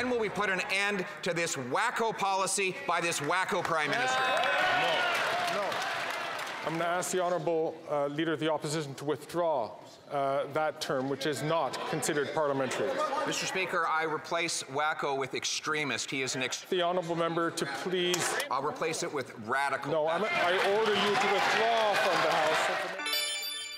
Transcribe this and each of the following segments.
When will we put an end to this wacko policy by this wacko prime minister? No, no. I'm going to ask the honourable uh, leader of the opposition to withdraw uh, that term, which is not considered parliamentary. Mr. Speaker, I replace wacko with extremist. He is an ex- The honourable member to please. I'll replace it with radical. No, I'm, i order you to withdraw from the House.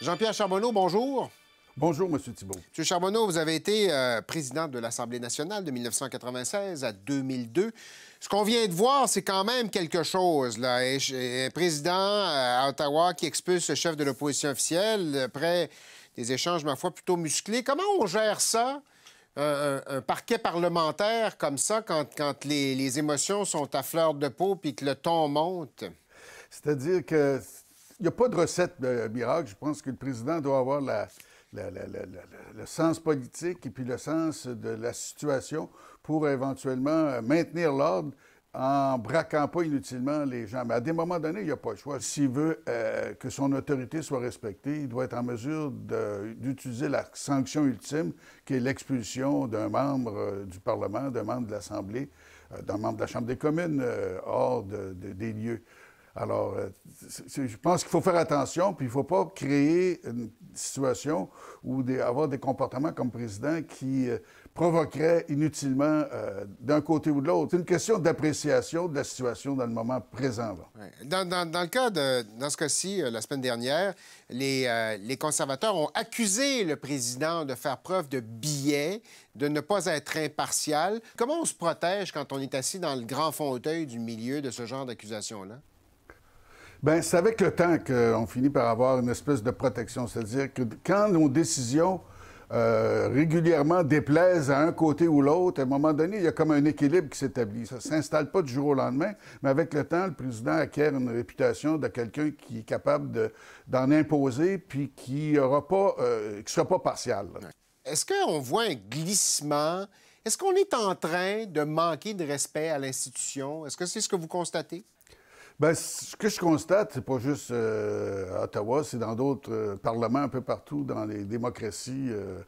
Jean-Pierre Charbonneau, bonjour. Bonjour, M. Thibault. M. Charbonneau, vous avez été euh, président de l'Assemblée nationale de 1996 à 2002. Ce qu'on vient de voir, c'est quand même quelque chose. Là. président euh, à Ottawa qui expulse le chef de l'opposition officielle euh, après des échanges, ma foi, plutôt musclés. Comment on gère ça, un, parquet parlementaire comme ça, quand, les, émotions sont à fleur de peau puis que le ton monte? C'est-à-dire qu'il n'y a pas de recette de miracle. Je pense que le président doit avoir la, le, sens politique et puis le sens de la situation pour éventuellement euh, maintenir l'ordre en braquant pas inutilement les gens. Mais à des moments donnés, il n'y a pas le choix. S'il veut euh, que son autorité soit respectée, il doit être en mesure d'utiliser la sanction ultime, qui est l'expulsion d'un membre euh, du Parlement, d'un membre de l'Assemblée, d'un membre de la Chambre des communes, hors des lieux. Alors, euh, je pense qu'il faut faire attention, puis il ne faut pas créer une situation ou avoir des comportements comme président qui euh, provoqueraient inutilement euh, d'un côté ou de l'autre. C'est une question d'appréciation de la situation dans le moment présent. Dans, le cas de, dans ce cas-ci, la semaine dernière, les, conservateurs ont accusé le président de faire preuve de biais, de ne pas être impartial. Comment on se protège quand on est assis dans le grand fauteuil du milieu de ce genre d'accusation-là? Bien, c'est avec le temps qu'on finit par avoir une espèce de protection. C'est-à-dire que quand nos décisions euh, régulièrement déplaisent à un côté ou l'autre, à un moment donné, il y a comme un équilibre qui s'établit. Ça ne s'installe pas du jour au lendemain, mais avec le temps, le président acquiert une réputation de quelqu'un qui est capable d'en imposer puis qui ne euh, sera pas partial. Est-ce qu'on voit un glissement? Est-ce qu'on est en train de manquer de respect à l'institution? Est-ce que c'est ce que vous constatez? Bien, ce que je constate, c'est pas juste euh, à Ottawa, c'est dans d'autres euh, parlements un peu partout, dans les démocraties euh,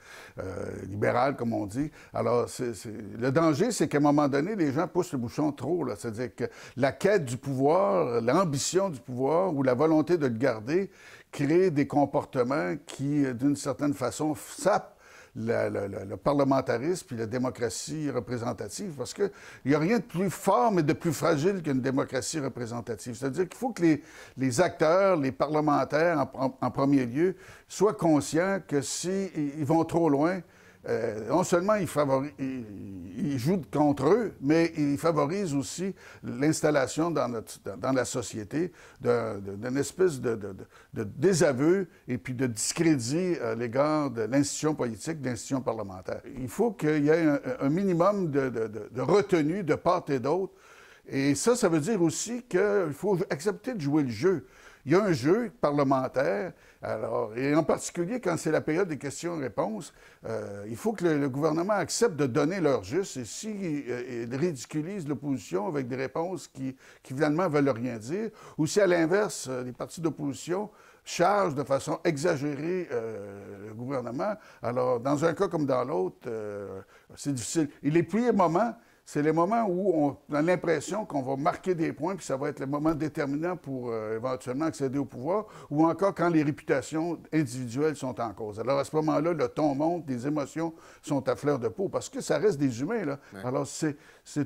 libérales, comme on dit. Alors, le danger, c'est qu'à un moment donné, les gens poussent le bouchon trop. C'est-à-dire que la quête du pouvoir, l'ambition du pouvoir ou la volonté de le garder crée des comportements qui, d'une certaine façon, sapent le, parlementarisme puis la démocratie représentative, parce qu'il n'y a rien de plus fort, mais de plus fragile qu'une démocratie représentative. C'est-à-dire qu'il faut que les, acteurs, les parlementaires en, premier lieu, soient conscients que s'ils si, vont trop loin, euh, non seulement ils, jouent contre eux, mais ils favorisent aussi l'installation dans, dans, la société d'une espèce de, désaveu et puis de discrédit euh, à l'égard de l'institution politique, de l'institution parlementaire. Il faut qu'il y ait un, minimum de, de, retenue de part et d'autre. Et ça, ça veut dire aussi qu'il faut accepter de jouer le jeu. Il y a un jeu parlementaire. Alors, et en particulier quand c'est la période des questions-réponses, euh, il faut que le, gouvernement accepte de donner leur juste. Et s'il euh, il ridiculise l'opposition avec des réponses qui, finalement, ne veulent rien dire, ou si à l'inverse, euh, les partis d'opposition chargent de façon exagérée le gouvernement. Alors, dans un cas comme dans l'autre, c'est difficile. est les premiers moments, c'est les moments où on a l'impression qu'on va marquer des points, puis ça va être le moment déterminant pour euh, éventuellement accéder au pouvoir, ou encore quand les réputations individuelles sont en cause. Alors à ce moment-là, le ton monte, les émotions sont à fleur de peau, parce que ça reste des humains. Là. Alors c'est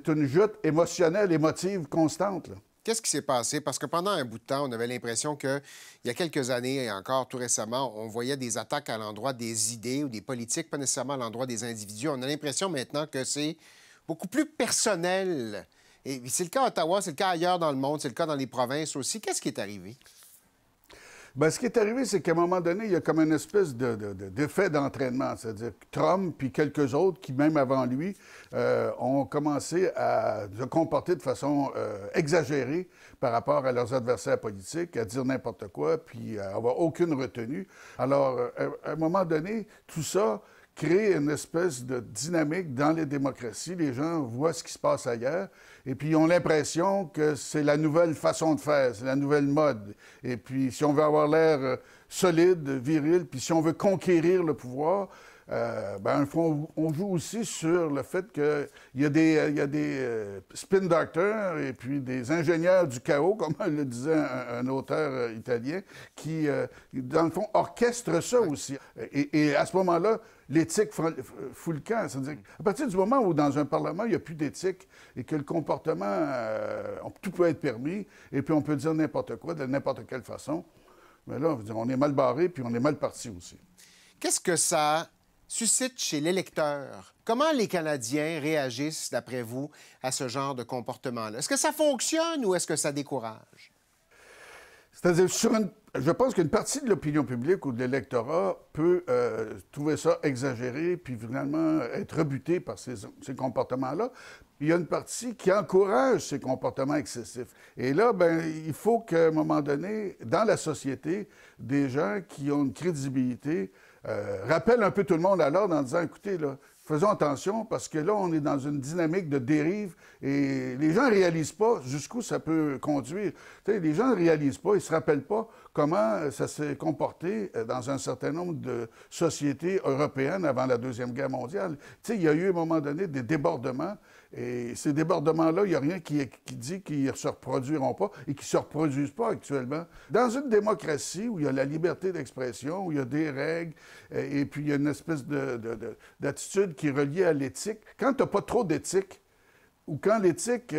une jute émotionnelle, émotive constante. Qu'est-ce qui s'est passé? Parce que pendant un bout de temps, on avait l'impression qu'il y a quelques années et encore tout récemment, on voyait des attaques à l'endroit des idées ou des politiques, pas nécessairement à l'endroit des individus. On a l'impression maintenant que c'est beaucoup plus personnel. Et c'est le cas à Ottawa, c'est le cas ailleurs dans le monde, c'est le cas dans les provinces aussi. Qu'est-ce qui est arrivé? Bien, ce qui est arrivé, c'est qu'à un moment donné, il y a comme une espèce d'effet de, de, d'entraînement. C'est-à-dire que Trump puis quelques autres qui, même avant lui, euh, ont commencé à se comporter de façon euh, exagérée par rapport à leurs adversaires politiques, à dire n'importe quoi, puis à avoir aucune retenue. Alors, euh, à un moment donné, tout ça créer une espèce de dynamique dans les démocraties. Les gens voient ce qui se passe ailleurs et puis ont l'impression que c'est la nouvelle façon de faire, c'est la nouvelle mode. Et puis si on veut avoir l'air euh, solide, viril, puis si on veut conquérir le pouvoir, euh, ben, on, joue aussi sur le fait qu'il y a des, y a des euh, spin doctors et puis des ingénieurs du chaos, comme le disait un, auteur euh, italien, qui, dans le fond, orchestrent ça aussi. Et, à ce moment-là, l'éthique fout le camp. à dire partir du moment où dans un Parlement, il n'y a plus d'éthique et que le comportement, tout peut être permis et puis on peut dire n'importe quoi de n'importe quelle façon, mais ben là, on est mal barré puis on est mal parti aussi. Qu'est-ce que ça suscite chez l'électeur. Comment les Canadiens réagissent, d'après vous, à ce genre de comportement-là? Est-ce que ça fonctionne ou est-ce que ça décourage? C'est-à-dire, je pense qu'une partie de l'opinion publique ou de l'électorat peut euh, trouver ça exagéré, puis finalement être rebuté par ces, ces comportements-là. Il y a une partie qui encourage ces comportements excessifs. Et là, ben, il faut qu'à un moment donné, dans la société, des gens qui ont une crédibilité euh, rappelle un peu tout le monde alors l'ordre en disant, écoutez, faisons attention parce que là, on est dans une dynamique de dérive et les gens ne réalisent pas jusqu'où ça peut conduire. les gens ne réalisent pas, ils ne se rappellent pas comment euh, ça s'est comporté euh, dans un certain nombre de sociétés européennes avant la Deuxième Guerre mondiale. Tu sais, il y a eu à un moment donné des débordements. Et ces débordements-là, il n'y a rien qui, dit qu'ils ne se reproduiront pas et qu'ils ne se reproduisent pas actuellement. Dans une démocratie où il y a la liberté d'expression, où il y a des règles, euh, et, puis il y a une espèce d'attitude de, qui est reliée à l'éthique, quand tu n'as pas trop d'éthique, ou quand l'éthique,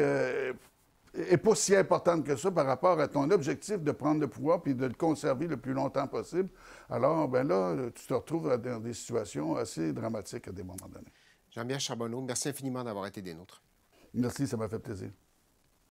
et pas si importante que ça par rapport à ton objectif de prendre le pouvoir puis de le conserver le plus longtemps possible. Alors, ben là, tu te retrouves dans des situations assez dramatiques à des moments donnés. jean bien Charbonneau, merci infiniment d'avoir été des nôtres. Merci, ça m'a fait plaisir.